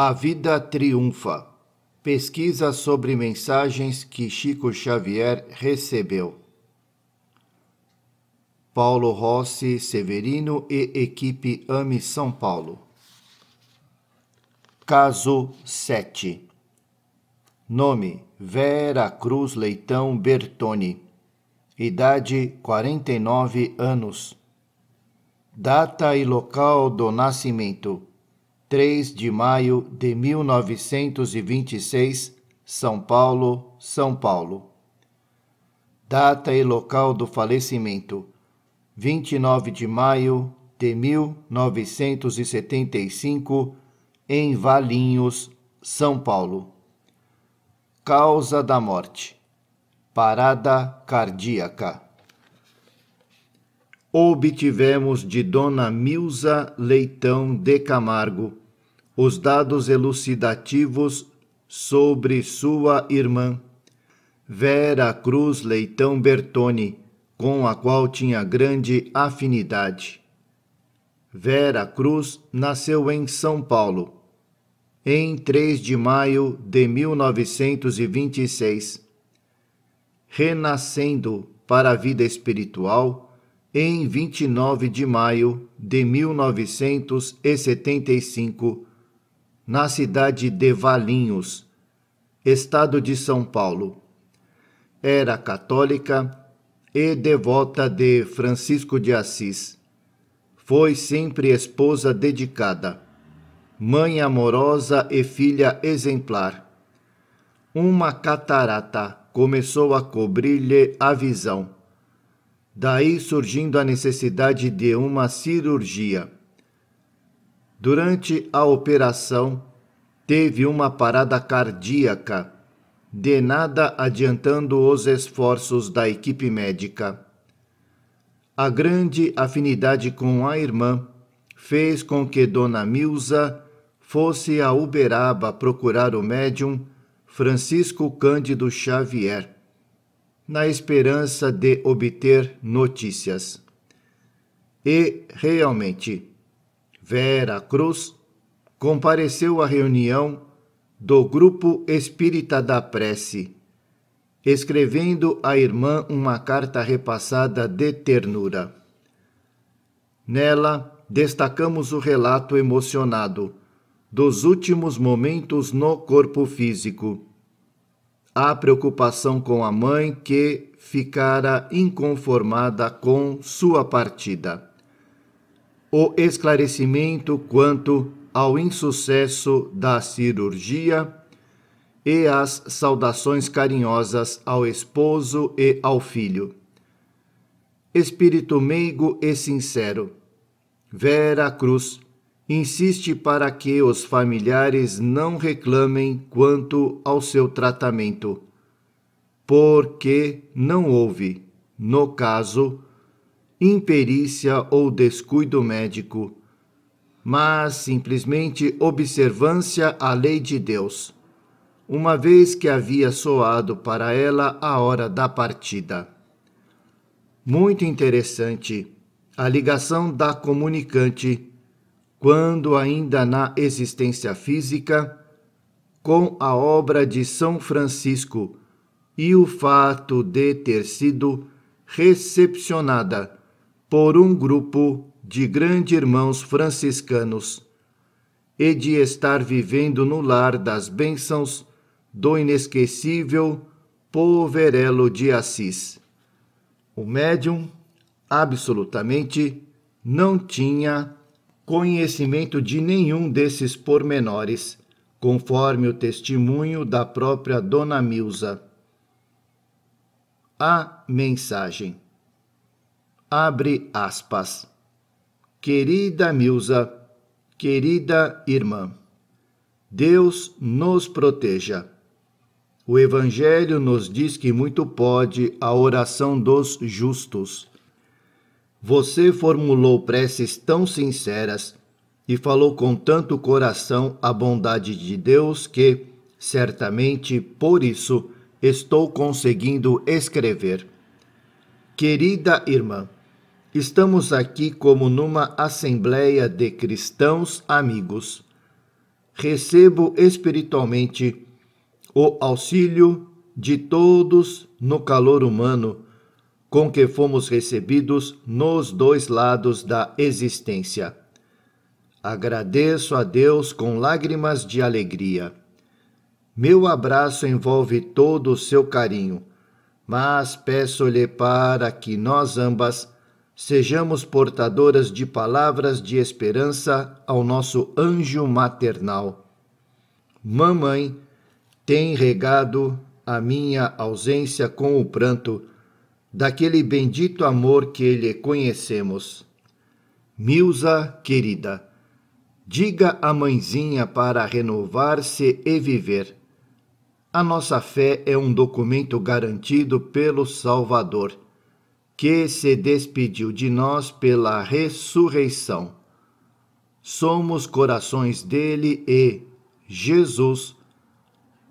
A Vida Triunfa Pesquisa sobre mensagens que Chico Xavier recebeu. Paulo Rossi Severino e equipe Ame São Paulo. Caso 7 Nome: Vera Cruz Leitão Bertoni. Idade: 49 anos. Data e local do nascimento: 3 de maio de 1926, São Paulo, São Paulo. Data e local do falecimento: 29 de maio de 1975, em Valinhos, São Paulo. Causa da morte: parada cardíaca obtivemos de Dona Milza Leitão de Camargo os dados elucidativos sobre sua irmã, Vera Cruz Leitão Bertoni, com a qual tinha grande afinidade. Vera Cruz nasceu em São Paulo em 3 de maio de 1926. Renascendo para a vida espiritual, em 29 de maio de 1975, na cidade de Valinhos, estado de São Paulo. Era católica e devota de Francisco de Assis. Foi sempre esposa dedicada, mãe amorosa e filha exemplar. Uma catarata começou a cobrir-lhe a visão daí surgindo a necessidade de uma cirurgia. Durante a operação, teve uma parada cardíaca, de nada adiantando os esforços da equipe médica. A grande afinidade com a irmã fez com que Dona Milza fosse a Uberaba procurar o médium Francisco Cândido Xavier na esperança de obter notícias. E, realmente, Vera Cruz compareceu à reunião do Grupo Espírita da Prece, escrevendo à irmã uma carta repassada de ternura. Nela, destacamos o relato emocionado dos últimos momentos no corpo físico a preocupação com a mãe que ficara inconformada com sua partida. O esclarecimento quanto ao insucesso da cirurgia e as saudações carinhosas ao esposo e ao filho. Espírito meigo e sincero. Vera Cruz, insiste para que os familiares não reclamem quanto ao seu tratamento, porque não houve, no caso, imperícia ou descuido médico, mas simplesmente observância à lei de Deus, uma vez que havia soado para ela a hora da partida. Muito interessante a ligação da comunicante quando ainda na existência física, com a obra de São Francisco e o fato de ter sido recepcionada por um grupo de grandes irmãos franciscanos e de estar vivendo no lar das bênçãos do inesquecível Poverello de Assis. O médium absolutamente não tinha conhecimento de nenhum desses pormenores, conforme o testemunho da própria Dona Milza. A mensagem. Abre aspas. Querida Milza, querida irmã, Deus nos proteja. O Evangelho nos diz que muito pode a oração dos justos você formulou preces tão sinceras e falou com tanto coração a bondade de Deus que, certamente, por isso, estou conseguindo escrever. Querida irmã, estamos aqui como numa assembleia de cristãos amigos. Recebo espiritualmente o auxílio de todos no calor humano com que fomos recebidos nos dois lados da existência. Agradeço a Deus com lágrimas de alegria. Meu abraço envolve todo o seu carinho, mas peço-lhe para que nós ambas sejamos portadoras de palavras de esperança ao nosso anjo maternal. Mamãe tem regado a minha ausência com o pranto daquele bendito amor que lhe conhecemos. Milza querida, diga à mãezinha para renovar-se e viver. A nossa fé é um documento garantido pelo Salvador, que se despediu de nós pela ressurreição. Somos corações dele e Jesus,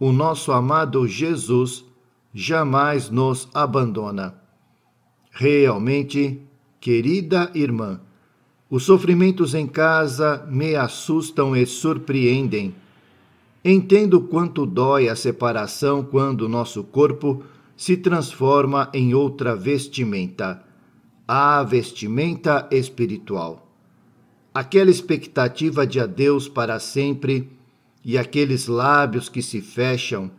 o nosso amado Jesus, jamais nos abandona. Realmente, querida irmã, os sofrimentos em casa me assustam e surpreendem. Entendo quanto dói a separação quando nosso corpo se transforma em outra vestimenta, a vestimenta espiritual. Aquela expectativa de adeus para sempre e aqueles lábios que se fecham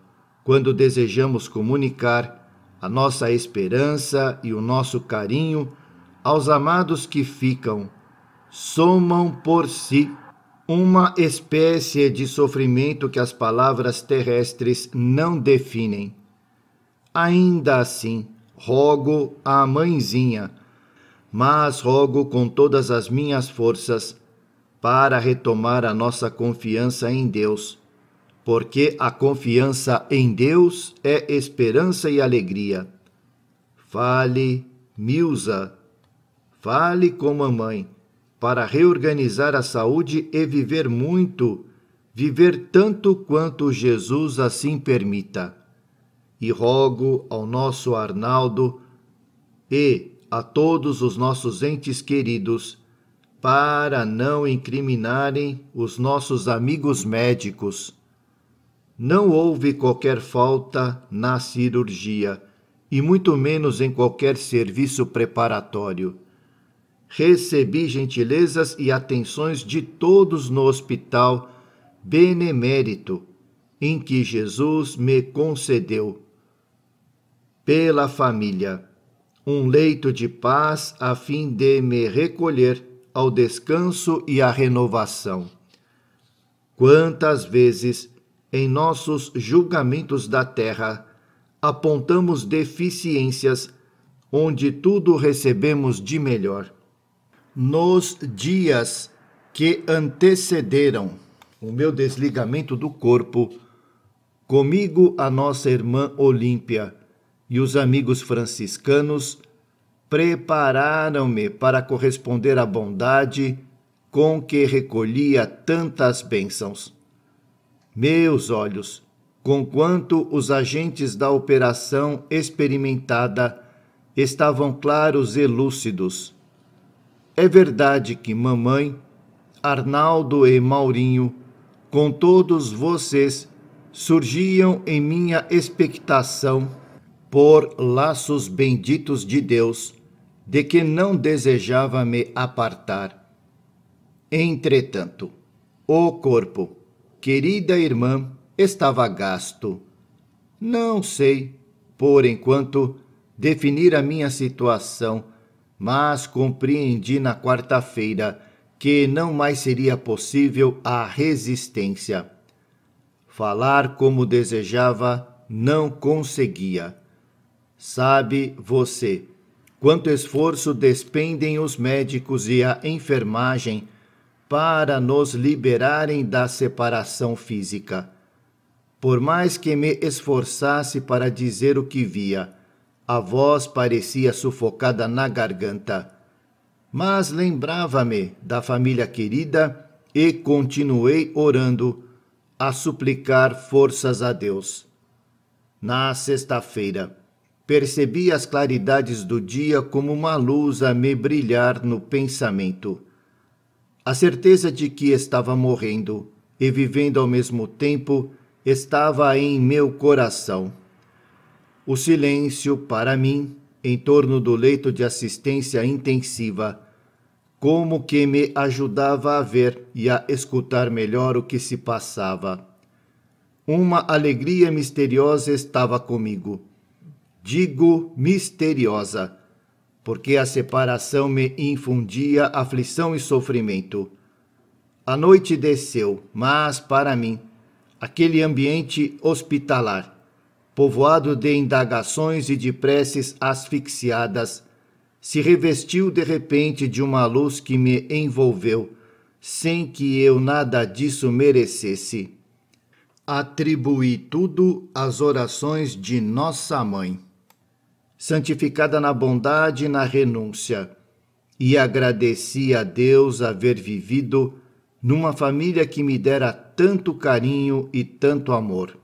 quando desejamos comunicar a nossa esperança e o nosso carinho aos amados que ficam, somam por si uma espécie de sofrimento que as palavras terrestres não definem. Ainda assim, rogo à mãezinha, mas rogo com todas as minhas forças para retomar a nossa confiança em Deus porque a confiança em Deus é esperança e alegria. Fale, Milza, fale com mamãe, para reorganizar a saúde e viver muito, viver tanto quanto Jesus assim permita. E rogo ao nosso Arnaldo e a todos os nossos entes queridos, para não incriminarem os nossos amigos médicos não houve qualquer falta na cirurgia e muito menos em qualquer serviço preparatório. Recebi gentilezas e atenções de todos no hospital benemérito em que Jesus me concedeu. Pela família, um leito de paz a fim de me recolher ao descanso e à renovação. Quantas vezes em nossos julgamentos da terra, apontamos deficiências onde tudo recebemos de melhor. Nos dias que antecederam o meu desligamento do corpo, comigo a nossa irmã Olímpia e os amigos franciscanos prepararam-me para corresponder à bondade com que recolhia tantas bênçãos. Meus olhos, conquanto os agentes da operação experimentada estavam claros e lúcidos. É verdade que mamãe, Arnaldo e Maurinho, com todos vocês, surgiam em minha expectação por laços benditos de Deus, de que não desejava me apartar. Entretanto, o corpo, querida irmã, estava gasto. Não sei, por enquanto, definir a minha situação, mas compreendi na quarta-feira que não mais seria possível a resistência. Falar como desejava não conseguia. Sabe você quanto esforço despendem os médicos e a enfermagem para nos liberarem da separação física. Por mais que me esforçasse para dizer o que via, a voz parecia sufocada na garganta. Mas lembrava-me da família querida e continuei orando, a suplicar forças a Deus. Na sexta-feira, percebi as claridades do dia como uma luz a me brilhar no pensamento a certeza de que estava morrendo e vivendo ao mesmo tempo estava em meu coração. O silêncio, para mim, em torno do leito de assistência intensiva, como que me ajudava a ver e a escutar melhor o que se passava. Uma alegria misteriosa estava comigo. Digo misteriosa porque a separação me infundia aflição e sofrimento. A noite desceu, mas para mim, aquele ambiente hospitalar, povoado de indagações e de preces asfixiadas, se revestiu de repente de uma luz que me envolveu, sem que eu nada disso merecesse. Atribuí tudo às orações de Nossa Mãe santificada na bondade e na renúncia, e agradeci a Deus haver vivido numa família que me dera tanto carinho e tanto amor.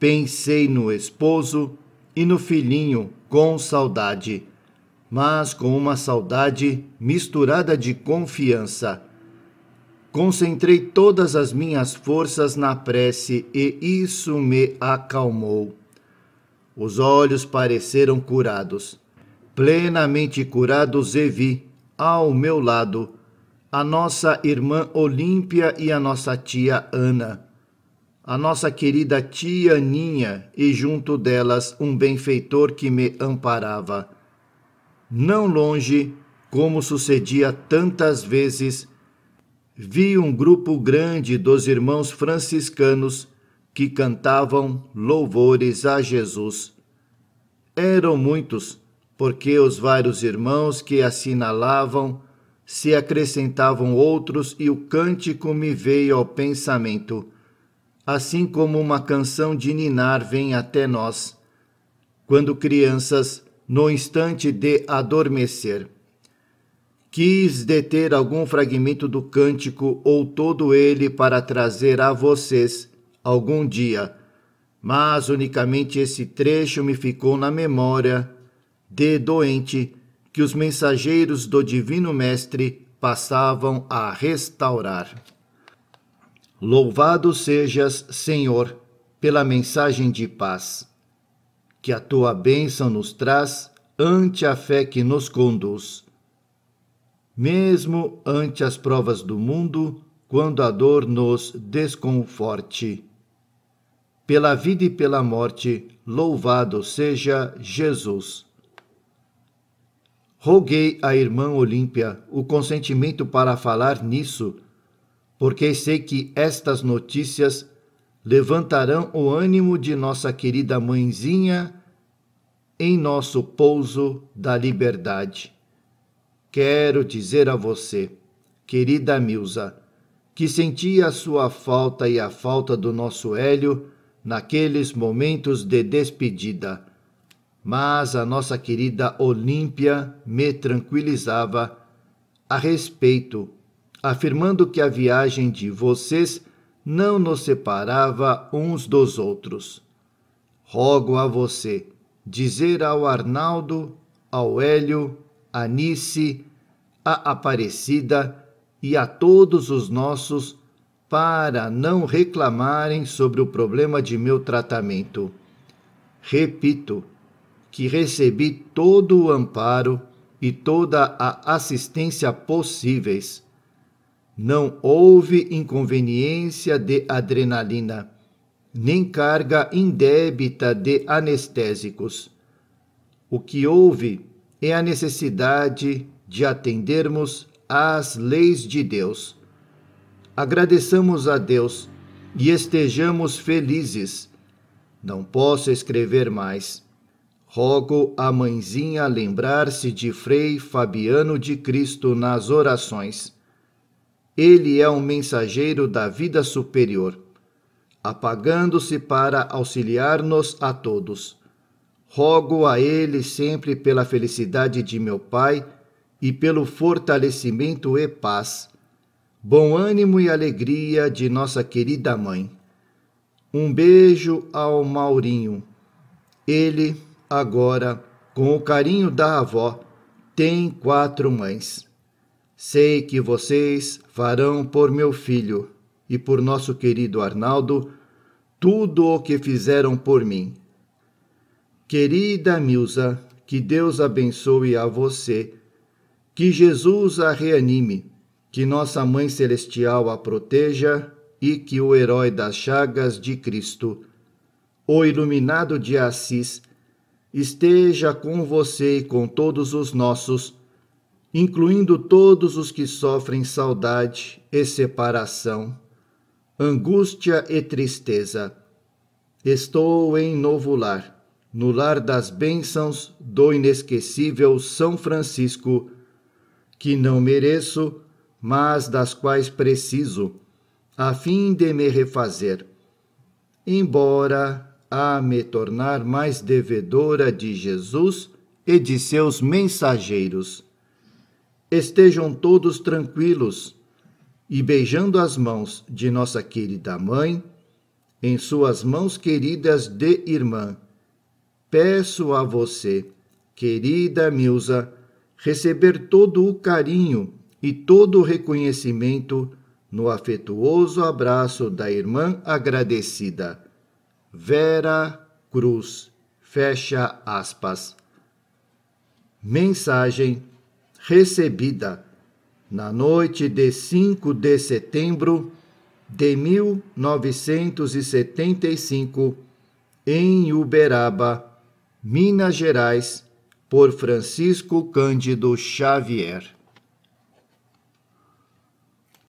Pensei no esposo e no filhinho com saudade, mas com uma saudade misturada de confiança. Concentrei todas as minhas forças na prece e isso me acalmou os olhos pareceram curados, plenamente curados, e vi, ao meu lado, a nossa irmã Olímpia e a nossa tia Ana, a nossa querida tia Aninha e junto delas um benfeitor que me amparava. Não longe, como sucedia tantas vezes, vi um grupo grande dos irmãos franciscanos que cantavam louvores a Jesus. Eram muitos, porque os vários irmãos que assinalavam se acrescentavam outros e o cântico me veio ao pensamento, assim como uma canção de ninar vem até nós, quando crianças, no instante de adormecer. Quis deter algum fragmento do cântico ou todo ele para trazer a vocês algum dia, mas unicamente esse trecho me ficou na memória de doente que os mensageiros do Divino Mestre passavam a restaurar. Louvado sejas, Senhor, pela mensagem de paz, que a tua bênção nos traz ante a fé que nos conduz. Mesmo ante as provas do mundo, quando a dor nos desconforte pela vida e pela morte, louvado seja Jesus. Roguei à irmã Olímpia o consentimento para falar nisso, porque sei que estas notícias levantarão o ânimo de nossa querida mãezinha em nosso pouso da liberdade. Quero dizer a você, querida Milza, que senti a sua falta e a falta do nosso Hélio naqueles momentos de despedida. Mas a nossa querida Olímpia me tranquilizava a respeito, afirmando que a viagem de vocês não nos separava uns dos outros. Rogo a você dizer ao Arnaldo, ao Hélio, a Nice, a Aparecida e a todos os nossos para não reclamarem sobre o problema de meu tratamento. Repito que recebi todo o amparo e toda a assistência possíveis. Não houve inconveniência de adrenalina, nem carga indébita de anestésicos. O que houve é a necessidade de atendermos às leis de Deus agradeçamos a Deus e estejamos felizes. Não posso escrever mais. Rogo a mãezinha lembrar-se de Frei Fabiano de Cristo nas orações. Ele é um mensageiro da vida superior, apagando-se para auxiliar-nos a todos. Rogo a ele sempre pela felicidade de meu Pai e pelo fortalecimento e paz bom ânimo e alegria de nossa querida mãe. Um beijo ao Maurinho. Ele, agora, com o carinho da avó, tem quatro mães. Sei que vocês farão por meu filho e por nosso querido Arnaldo tudo o que fizeram por mim. Querida Milza, que Deus abençoe a você, que Jesus a reanime que nossa Mãe Celestial a proteja e que o herói das chagas de Cristo, o iluminado de Assis, esteja com você e com todos os nossos, incluindo todos os que sofrem saudade e separação, angústia e tristeza. Estou em novo lar, no lar das bênçãos do inesquecível São Francisco, que não mereço mas das quais preciso, a fim de me refazer, embora a me tornar mais devedora de Jesus e de seus mensageiros. Estejam todos tranquilos e beijando as mãos de nossa querida mãe, em suas mãos queridas de irmã, peço a você, querida Milza, receber todo o carinho e todo o reconhecimento no afetuoso abraço da irmã agradecida. Vera Cruz. Fecha aspas. Mensagem recebida na noite de 5 de setembro de 1975 em Uberaba, Minas Gerais, por Francisco Cândido Xavier.